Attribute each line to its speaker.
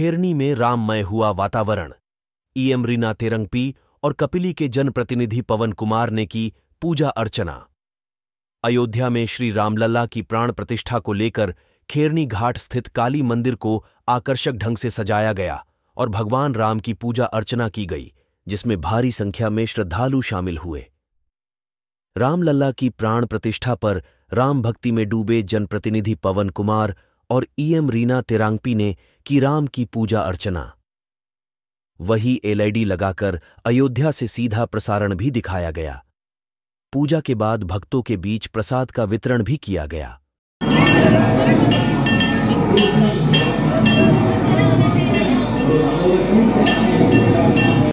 Speaker 1: खेरनी में राममय हुआ वातावरण ईएम रीना तेरंगपी और कपिली के जनप्रतिनिधि पवन कुमार ने की पूजा अर्चना अयोध्या में श्री रामलला की प्राण प्रतिष्ठा को लेकर खेरनी घाट स्थित काली मंदिर को आकर्षक ढंग से सजाया गया और भगवान राम की पूजा अर्चना की गई जिसमें भारी संख्या में श्रद्धालु शामिल हुए रामलला की प्राण प्रतिष्ठा पर राम भक्ति में डूबे जनप्रतिनिधि पवन कुमार और ईएम रीना तेरांगपी ने राम की पूजा अर्चना वही एलईडी लगाकर अयोध्या से सीधा प्रसारण भी दिखाया गया पूजा के बाद भक्तों के बीच प्रसाद का वितरण भी किया गया